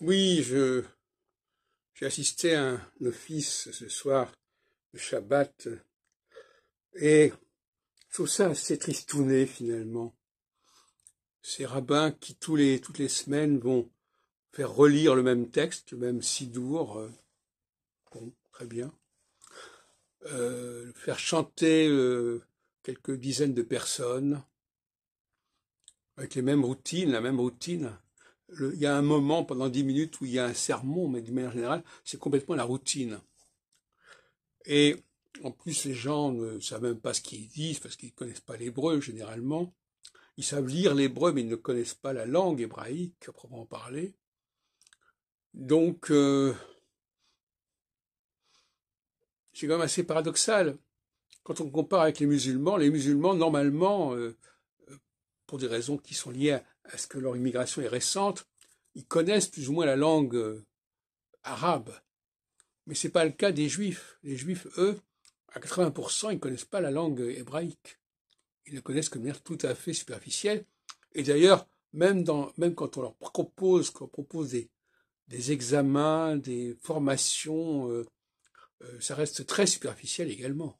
Oui, je j'ai assisté à un office ce soir, le Shabbat, et je trouve ça assez tristouné finalement. Ces rabbins qui tous les, toutes les semaines vont faire relire le même texte, le même sidour, euh, très bien, euh, faire chanter euh, quelques dizaines de personnes, avec les mêmes routines, la même routine, il y a un moment pendant dix minutes où il y a un sermon, mais d'une manière générale, c'est complètement la routine. Et en plus, les gens ne savent même pas ce qu'ils disent parce qu'ils ne connaissent pas l'hébreu généralement. Ils savent lire l'hébreu, mais ils ne connaissent pas la langue hébraïque à proprement parler. Donc, euh, c'est quand même assez paradoxal. Quand on compare avec les musulmans, les musulmans, normalement, euh, euh, pour des raisons qui sont liées est-ce que leur immigration est récente, ils connaissent plus ou moins la langue euh, arabe. Mais ce n'est pas le cas des Juifs. Les Juifs, eux, à 80%, ils ne connaissent pas la langue euh, hébraïque. Ils la connaissent de manière tout à fait superficielle. Et d'ailleurs, même, même quand on leur propose, des, examens, des formations, euh, ça reste très superficiel également.